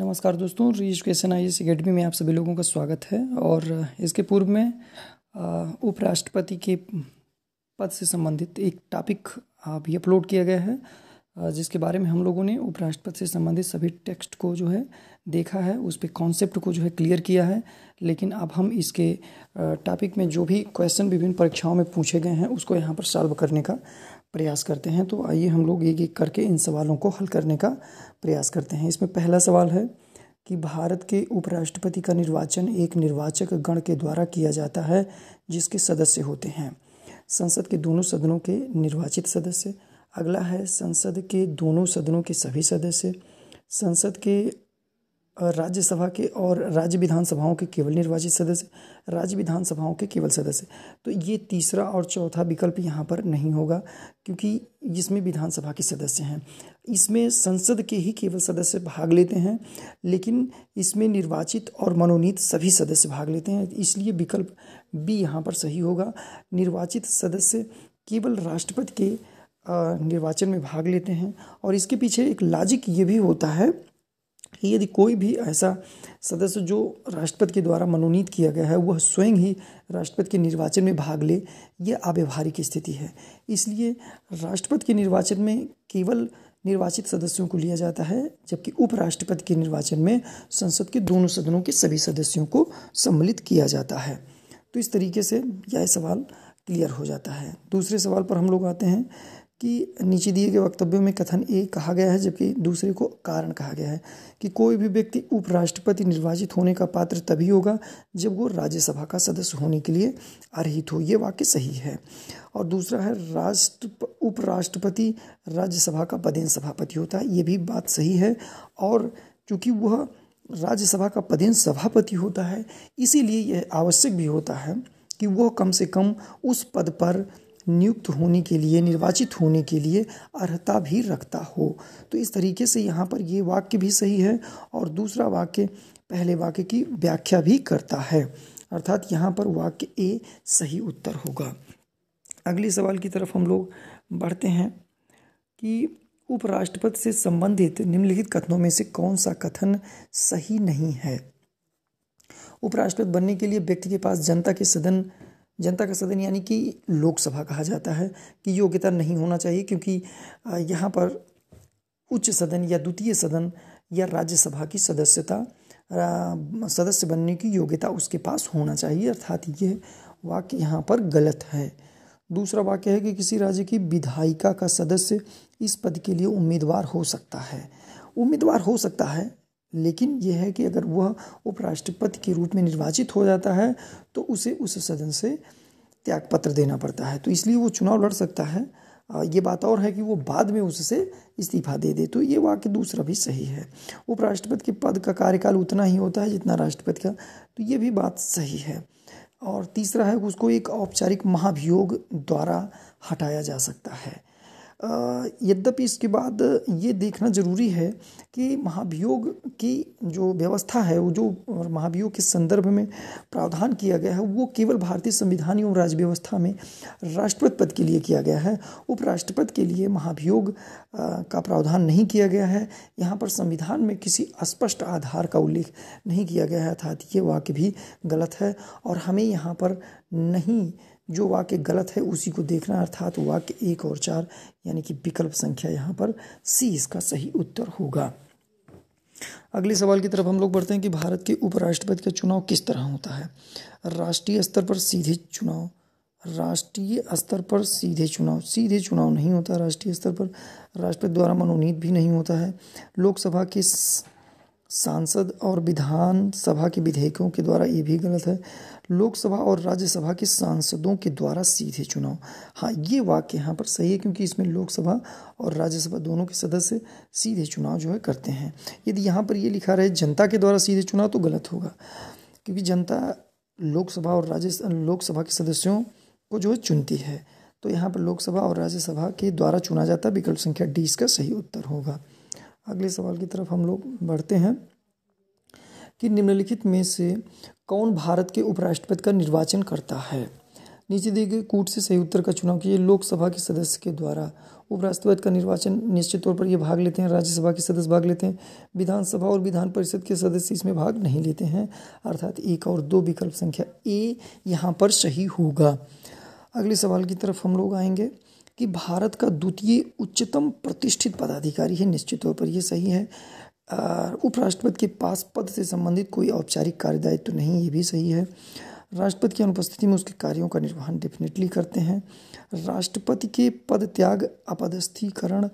नमस्कार दोस्तों री एजुकेशन आई एस अकेडमी में आप सभी लोगों का स्वागत है और इसके पूर्व में उपराष्ट्रपति के पद से संबंधित एक टॉपिक अभी अपलोड किया गया है जिसके बारे में हम लोगों ने उपराष्ट्रपति से संबंधित सभी टेक्स्ट को जो है देखा है उस पर कॉन्सेप्ट को जो है क्लियर किया है लेकिन अब हम इसके टॉपिक में जो भी क्वेश्चन विभिन्न परीक्षाओं में पूछे गए हैं उसको यहाँ पर सॉल्व करने का प्रयास करते हैं तो आइए हम लोग एक एक करके इन सवालों को हल करने का प्रयास करते हैं इसमें पहला सवाल है कि भारत के उपराष्ट्रपति का निर्वाचन एक निर्वाचक गण के द्वारा किया जाता है जिसके सदस्य होते हैं संसद के दोनों सदनों के निर्वाचित सदस्य अगला है संसद के दोनों सदनों के सभी सदस्य संसद के राज्यसभा के और राज्य विधानसभाओं के केवल निर्वाचित सदस्य राज्य विधानसभाओं के केवल सदस्य तो ये तीसरा और चौथा विकल्प यहाँ पर नहीं होगा क्योंकि इसमें विधानसभा के सदस्य हैं इसमें संसद के ही केवल सदस्य भाग लेते हैं लेकिन इसमें निर्वाचित और मनोनीत सभी सदस्य भाग लेते हैं इसलिए विकल्प बी यहाँ पर सही होगा निर्वाचित सदस्य केवल राष्ट्रपति के निर्वाचन में भाग लेते हैं और इसके पीछे एक लॉजिक ये भी होता है यदि कोई भी ऐसा सदस्य जो राष्ट्रपति के द्वारा मनोनीत किया गया है वह स्वयं ही राष्ट्रपति के निर्वाचन में भाग ले यह अव्यवहारिक स्थिति है इसलिए राष्ट्रपति के निर्वाचन में केवल निर्वाचित सदस्यों को लिया जाता है जबकि उपराष्ट्रपति के निर्वाचन में संसद के दोनों सदनों के सभी सदस्यों को सम्मिलित किया जाता है तो इस तरीके से यह सवाल क्लियर हो जाता है दूसरे सवाल पर हम लोग आते हैं कि नीचे दिए गए वक्तव्यों में कथन ए कहा गया है जबकि दूसरे को कारण कहा गया है कि कोई भी व्यक्ति उपराष्ट्रपति निर्वाचित होने का पात्र तभी होगा जब वो राज्यसभा का सदस्य होने के लिए अर्हित हो ये वाक्य सही है और दूसरा है राष्ट्र उपराष्ट्रपति राज्यसभा का पदेन सभापति होता है ये भी बात सही है और चूँकि वह राज्यसभा का पदेन सभापति होता है इसीलिए यह आवश्यक भी होता है कि वह कम से कम उस पद पर नियुक्त होने के लिए निर्वाचित होने के लिए अर्हता भी रखता हो तो इस तरीके से यहाँ पर ये वाक्य भी सही है और दूसरा वाक्य पहले वाक्य की व्याख्या भी करता है अर्थात यहाँ पर वाक्य ए सही उत्तर होगा अगले सवाल की तरफ हम लोग बढ़ते हैं कि उपराष्ट्रपति से संबंधित निम्नलिखित कथनों में से कौन सा कथन सही नहीं है उपराष्ट्रपति बनने के लिए व्यक्ति के पास जनता के सदन जनता का सदन यानी कि लोकसभा कहा जाता है कि योग्यता नहीं होना चाहिए क्योंकि यहाँ पर उच्च सदन या द्वितीय सदन या राज्यसभा की सदस्यता सदस्य बनने की योग्यता उसके पास होना चाहिए अर्थात ये वाक्य यहाँ पर गलत है दूसरा वाक्य है कि किसी राज्य की विधायिका का सदस्य इस पद के लिए उम्मीदवार हो सकता है उम्मीदवार हो सकता है लेकिन यह है कि अगर वह उपराष्ट्रपति के रूप में निर्वाचित हो जाता है तो उसे उस सदन से त्यागपत्र देना पड़ता है तो इसलिए वो चुनाव लड़ सकता है ये बात और है कि वो बाद में उससे इस्तीफा दे दे तो ये वाक्य दूसरा भी सही है उपराष्ट्रपति के पद का कार्यकाल उतना ही होता है जितना राष्ट्रपति का तो ये भी बात सही है और तीसरा है उसको एक औपचारिक महाभियोग द्वारा हटाया जा सकता है यद्यपि इसके बाद ये देखना जरूरी है कि महाभियोग की जो व्यवस्था है वो जो महाभियोग के संदर्भ में प्रावधान किया गया है वो केवल भारतीय संविधान एवं राज्य व्यवस्था में राष्ट्रपति पद के लिए किया गया है उपराष्ट्रपति के लिए महाभियोग का प्रावधान नहीं किया गया है यहाँ पर संविधान में किसी अस्पष्ट आधार का उल्लेख नहीं किया गया है अर्थात ये वाक्य भी गलत है और हमें यहाँ पर नहीं जो वाक्य गलत है उसी को देखना अर्थात वाक्य एक और चार यानी कि विकल्प संख्या यहाँ पर सी इसका सही उत्तर होगा अगले सवाल की तरफ हम लोग बढ़ते हैं कि भारत के उपराष्ट्रपति का चुनाव किस तरह होता है राष्ट्रीय स्तर पर सीधे चुनाव राष्ट्रीय स्तर पर सीधे चुनाव सीधे चुनाव नहीं होता राष्ट्रीय स्तर पर राष्ट्रपति द्वारा मनोनीत भी नहीं होता है लोकसभा के सांसद और विधानसभा के विधेयकों के द्वारा ये भी गलत है लोकसभा और राज्यसभा के सांसदों के द्वारा सीधे चुनाव हाँ ये वाक्य यहाँ पर सही है क्योंकि इसमें लोकसभा और राज्यसभा दोनों के सदस्य सीधे चुनाव जो है करते हैं यदि यहाँ पर ये लिखा रहे जनता के द्वारा सीधे चुनाव तो गलत होगा क्योंकि जनता लोकसभा और राज्य लोकसभा के सदस्यों को जो है चुनती है तो यहाँ पर लोकसभा और राज्यसभा के द्वारा चुना जाता विकल्प संख्या डी इसका सही उत्तर होगा अगले सवाल की तरफ हम लोग बढ़ते हैं कि निम्नलिखित में से कौन भारत के उपराष्ट्रपति का निर्वाचन करता है नीचे दिए गए कूट से सही उत्तर का चुनाव कीजिए लोकसभा के सदस्य के द्वारा उपराष्ट्रपति का निर्वाचन निश्चित तौर पर ये भाग लेते हैं राज्यसभा के सदस्य भाग लेते हैं विधानसभा और विधान परिषद के सदस्य इसमें भाग नहीं लेते हैं अर्थात एक और दो विकल्प संख्या ए यहाँ पर सही होगा अगले सवाल की तरफ हम लोग आएंगे कि भारत का द्वितीय उच्चतम प्रतिष्ठित पदाधिकारी है निश्चित तौर पर यह सही है उपराष्ट्रपति के पास पद से संबंधित कोई औपचारिक कार्य दायित्व तो नहीं ये भी सही है राष्ट्रपति की अनुपस्थिति में उसके कार्यों का निर्वहन डेफिनेटली करते हैं राष्ट्रपति के पद त्याग अपदस्थीकरण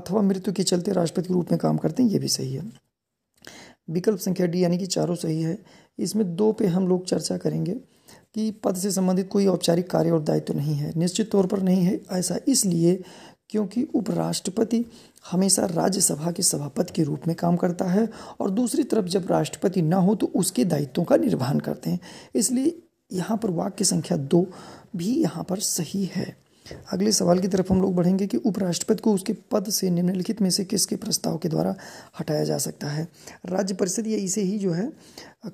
अथवा मृत्यु के चलते राष्ट्रपति के रूप में काम करते हैं ये भी सही है विकल्प संख्या डी यानी कि चारों सही है इसमें दो पे हम लोग चर्चा करेंगे कि पद से संबंधित कोई औपचारिक कार्य और दायित्व तो नहीं है निश्चित तौर पर नहीं है ऐसा इसलिए क्योंकि उपराष्ट्रपति हमेशा राज्यसभा के सभापति के रूप में काम करता है और दूसरी तरफ जब राष्ट्रपति ना हो तो उसके दायित्वों का निर्वहन करते हैं इसलिए यहाँ पर वाक्य संख्या दो भी यहाँ पर सही है अगले सवाल की तरफ हम लोग बढ़ेंगे कि उपराष्ट्रपति को उसके पद से निम्नलिखित में से किसके प्रस्ताव के द्वारा हटाया जा सकता है राज्य परिषद या इसे ही जो है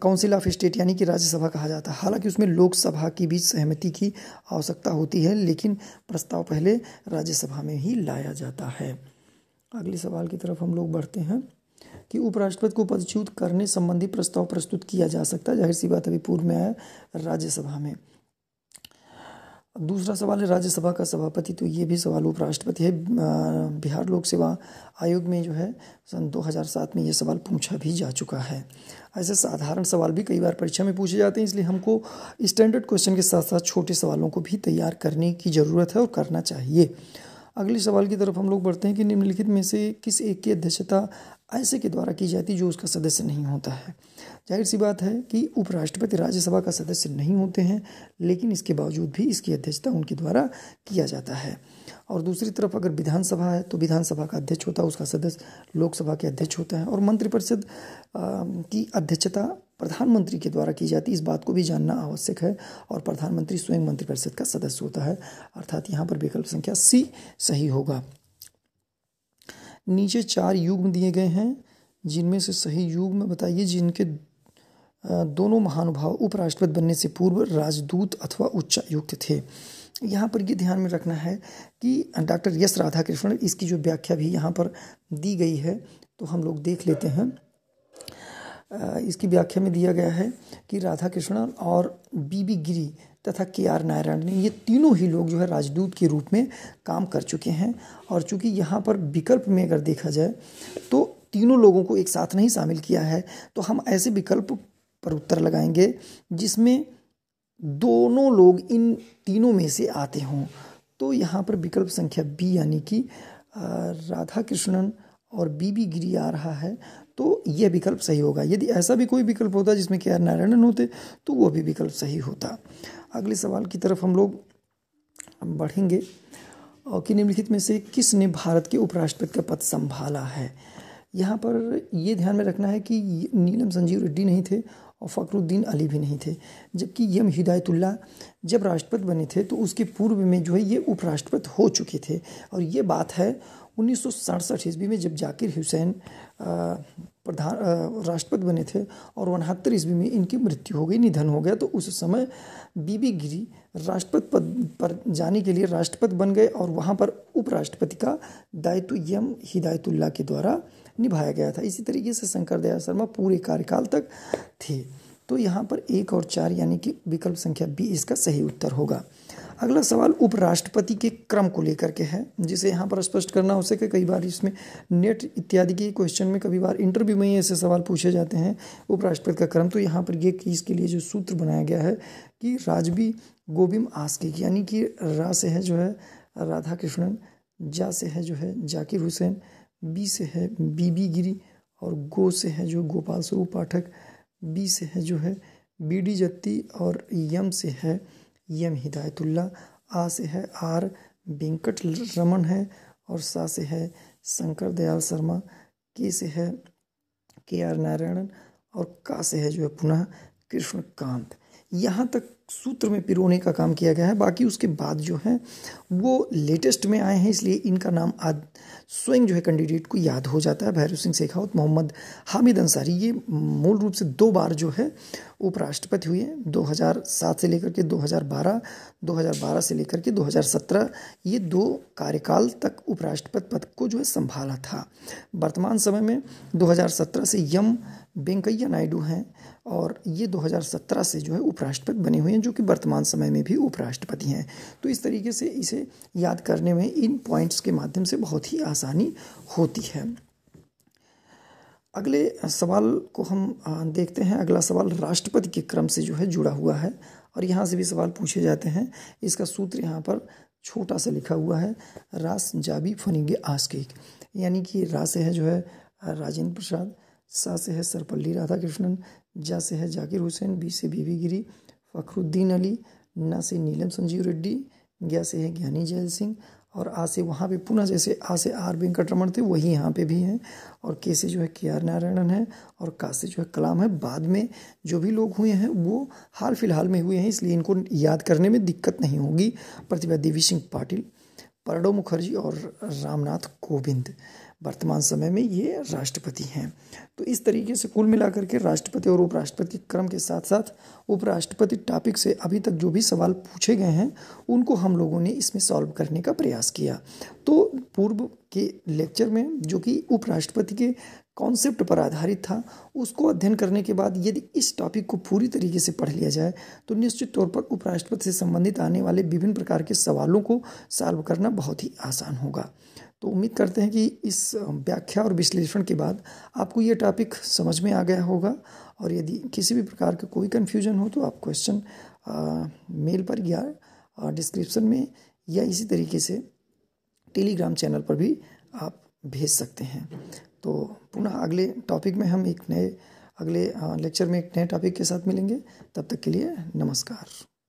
काउंसिल ऑफ स्टेट यानी कि राज्यसभा कहा जाता है हालांकि उसमें लोकसभा की भी सहमति की आवश्यकता होती है लेकिन प्रस्ताव पहले राज्यसभा में ही लाया जाता है अगले सवाल की तरफ हम लोग बढ़ते हैं कि उपराष्ट्रपति को पदच्युत करने संबंधी प्रस्ताव प्रस्तुत किया जा सकता है जाहिर सी बात अभी पूर्व में आया राज्यसभा में दूसरा सवाल है राज्यसभा का सभापति तो ये भी सवाल उपराष्ट्रपति है बिहार लोक सेवा आयोग में जो है सन 2007 में ये सवाल पूछा भी जा चुका है ऐसे साधारण सवाल भी कई बार परीक्षा में पूछे जाते हैं इसलिए हमको स्टैंडर्ड क्वेश्चन के साथ साथ छोटे सवालों को भी तैयार करने की ज़रूरत है और करना चाहिए अगले सवाल की तरफ हम लोग बढ़ते हैं कि निम्नलिखित में से किस एक की अध्यक्षता ऐसे के द्वारा की जाती जो उसका सदस्य नहीं होता है जाहिर सी बात है कि उपराष्ट्रपति राज्यसभा का सदस्य नहीं होते हैं लेकिन इसके बावजूद भी इसकी अध्यक्षता उनके द्वारा किया जाता है और दूसरी तरफ अगर विधानसभा है तो विधानसभा का अध्यक्ष होता है उसका सदस्य लोकसभा के अध्यक्ष होता है और मंत्रिपरिषद की अध्यक्षता प्रधानमंत्री के द्वारा की जाती इस बात को भी जानना आवश्यक है और प्रधानमंत्री स्वयं मंत्रिपरिषद परिषद का सदस्य होता है अर्थात यहाँ पर विकल्प संख्या सी सही होगा नीचे चार युग्म दिए गए हैं जिनमें से सही युग्म बताइए जिनके दोनों महानुभाव उपराष्ट्रपति बनने से पूर्व राजदूत अथवा उच्चायुक्त थे यहाँ पर ये ध्यान में रखना है कि डॉक्टर यस राधाकृष्णन इसकी जो व्याख्या भी यहाँ पर दी गई है तो हम लोग देख लेते हैं इसकी व्याख्या में दिया गया है कि राधा कृष्ण और बीबी गिरी तथा के आर नारायण ने ये तीनों ही लोग जो है राजदूत के रूप में काम कर चुके हैं और चूंकि यहाँ पर विकल्प में अगर देखा जाए तो तीनों लोगों को एक साथ नहीं शामिल किया है तो हम ऐसे विकल्प पर उत्तर लगाएंगे जिसमें दोनों लोग इन तीनों में से आते हों तो यहाँ पर विकल्प संख्या बी यानी कि राधा कृष्णन और बीबी गिरी आ रहा है तो यह विकल्प सही होगा यदि ऐसा भी कोई विकल्प होता जिसमें के आर नारायणन होते तो वह भी विकल्प सही होता अगले सवाल की तरफ हम लोग बढ़ेंगे कि निम्नलिखित में से किसने भारत के उपराष्ट्रपति का पद संभाला है यहाँ पर ये ध्यान में रखना है कि नीलम संजीव रेड्डी नहीं थे और फ़खरुद्दीन अली भी नहीं थे जबकि यम हिदायतुल्ला जब राष्ट्रपति बने थे तो उसके पूर्व में जो है ये उपराष्ट्रपति हो चुके थे और ये बात है उन्नीस ईस्वी में जब जाकिर हुसैन प्रधान राष्ट्रपति बने थे और उनहत्तर ईस्वी में इनकी मृत्यु हो गई निधन हो गया तो उस समय बीबी गिरी राष्ट्रपति पद पर जाने के लिए राष्ट्रपति बन गए और वहाँ पर उपराष्ट्रपति का दायित्व यम हिदायतुल्ला के द्वारा निभाया गया था इसी तरीके से शंकर दयाल शर्मा पूरे कार्यकाल तक थे तो यहाँ पर एक और चार यानी कि विकल्प संख्या बी इसका सही उत्तर होगा अगला सवाल उपराष्ट्रपति के क्रम को लेकर के है जिसे यहाँ पर स्पष्ट करना हो सके कई बार इसमें नेट इत्यादि के क्वेश्चन में कभी बार इंटरव्यू में ही ऐसे सवाल पूछे जाते हैं उपराष्ट्रपति का क्रम तो यहाँ पर ये इसके लिए जो सूत्र बनाया गया है कि राजवी गोबिम आस्किक यानी कि रा से है जो है राधा कृष्णन जा से है जो है जाकिर हुसैन बी से है बीबी गिरी और गो से है जो गोपाल स्वरूप पाठक बी से है जो है बी डी जत्ती और यम से है एम हिदायतुल्ला आ से है आर वेंकट रमन है और सा से है शंकर दयाल शर्मा के से है के आर नारायणन और का से है जो है पुनः कृष्णकांत यहाँ तक सूत्र में पिरोने का काम किया गया है बाकी उसके बाद जो है वो लेटेस्ट में आए हैं इसलिए इनका नाम आज स्वयं जो है कैंडिडेट को याद हो जाता है भैरव सिंह शेखावत मोहम्मद हामिद अंसारी ये मूल रूप से दो बार जो है उपराष्ट्रपति हुए हैं 2007 से लेकर के 2012 2012 से लेकर के 2017 ये दो कार्यकाल तक उपराष्ट्रपति पद को जो है संभाला था वर्तमान समय में 2017 से यम वेंकैया नायडू हैं और ये 2017 से जो है उपराष्ट्रपति बने हुए हैं जो कि वर्तमान समय में भी उपराष्ट्रपति हैं तो इस तरीके से इसे याद करने में इन पॉइंट्स के माध्यम से बहुत ही आसानी होती है अगले सवाल को हम देखते हैं अगला सवाल राष्ट्रपति के क्रम से जो है जुड़ा हुआ है और यहाँ से भी सवाल पूछे जाते हैं इसका सूत्र यहाँ पर छोटा सा लिखा हुआ है रास जाबी फनीगे आसकेक यानी कि रास है जो है राजेंद्र प्रसाद सा से है सरपल्ली राधाकृष्णन जा से है जाकिर हुसैन बी से बीबी गिरी फ़खरुद्दीन अली ना से नीलम संजीव रेड्डी ग्या से है ज्ञानी जयल सिंह और आ से वहाँ पे पुनः जैसे आ से आर वेंकट रमण थे वही यहाँ पे भी हैं और के से जो है के आर नारायणन है और का से जो है कलाम है बाद में जो भी लोग हुए हैं वो हाल फिलहाल में हुए हैं इसलिए इनको याद करने में दिक्कत नहीं होगी प्रतिभा देवी सिंह पाटिल परडो मुखर्जी और रामनाथ कोविंद वर्तमान समय में ये राष्ट्रपति हैं तो इस तरीके से कुल मिलाकर के राष्ट्रपति और उपराष्ट्रपति क्रम के साथ साथ उपराष्ट्रपति टॉपिक से अभी तक जो भी सवाल पूछे गए हैं उनको हम लोगों ने इसमें सॉल्व करने का प्रयास किया तो पूर्व के लेक्चर में जो कि उपराष्ट्रपति के कॉन्सेप्ट पर आधारित था उसको अध्ययन करने के बाद यदि इस टॉपिक को पूरी तरीके से पढ़ लिया जाए तो निश्चित तौर पर उपराष्ट्रपति से संबंधित आने वाले विभिन्न प्रकार के सवालों को सॉल्व करना बहुत ही आसान होगा तो उम्मीद करते हैं कि इस व्याख्या और विश्लेषण के बाद आपको ये टॉपिक समझ में आ गया होगा और यदि किसी भी प्रकार का कोई कन्फ्यूजन हो तो आप क्वेश्चन मेल पर या डिस्क्रिप्शन में या इसी तरीके से टेलीग्राम चैनल पर भी आप भेज सकते हैं तो पुनः अगले टॉपिक में हम एक नए अगले लेक्चर में एक नए टॉपिक के साथ मिलेंगे तब तक के लिए नमस्कार